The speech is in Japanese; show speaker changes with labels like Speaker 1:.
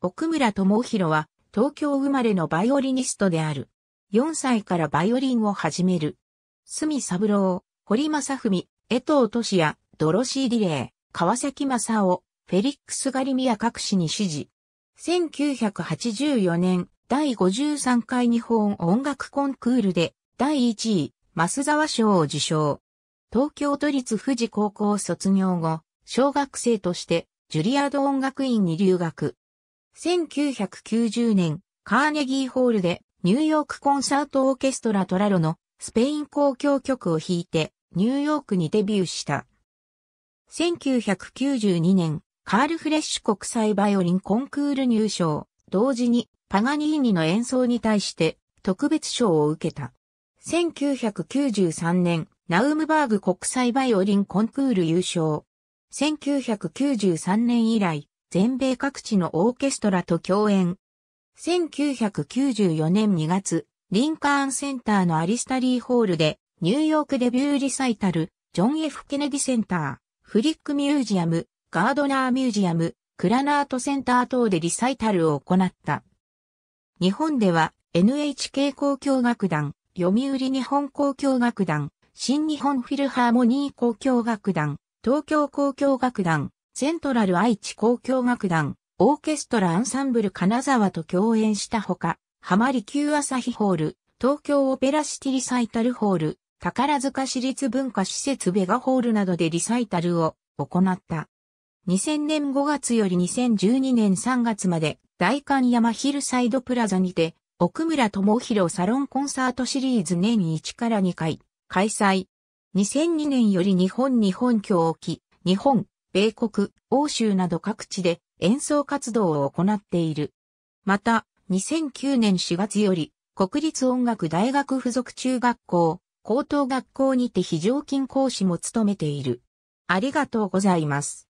Speaker 1: 奥村智弘は東京生まれのバイオリニストである。4歳からバイオリンを始める。隅三郎、堀正文、江藤俊也、ドロシー・ディレイ、川崎正夫、フェリックス・ガリミア各氏に指示。1984年第53回日本音楽コンクールで第1位、増沢賞を受賞。東京都立富士高校卒業後、小学生としてジュリアード音楽院に留学。1990年、カーネギーホールでニューヨークコンサートオーケストラトラロのスペイン公共曲を弾いてニューヨークにデビューした。1992年、カール・フレッシュ国際バイオリンコンクール入賞、同時にパガニーニの演奏に対して特別賞を受けた。1993年、ナウムバーグ国際バイオリンコンクール優勝。1993年以来、全米各地のオーケストラと共演。1994年2月、リンカーンセンターのアリスタリーホールで、ニューヨークデビューリサイタル、ジョン・ F・ ケネディセンター、フリック・ミュージアム、ガードナー・ミュージアム、クラナート・センター等でリサイタルを行った。日本では NHK 交響楽団、読売日本交響楽団、新日本フィルハーモニー交響楽団、東京交響楽団、セントラル愛知交響楽団、オーケストラアンサンブル金沢と共演したほか、浜離宮朝日ホール、東京オペラシティリサイタルホール、宝塚市立文化施設ベガホールなどでリサイタルを行った。2000年5月より2012年3月まで大観山ヒルサイドプラザにて奥村智弘サロンコンサートシリーズ年1から2回開催。2002年より日本日本教沖、日本英国、欧州など各地で演奏活動を行っている。また、2009年4月より、国立音楽大学附属中学校、高等学校にて非常勤講師も務めている。ありがとうございます。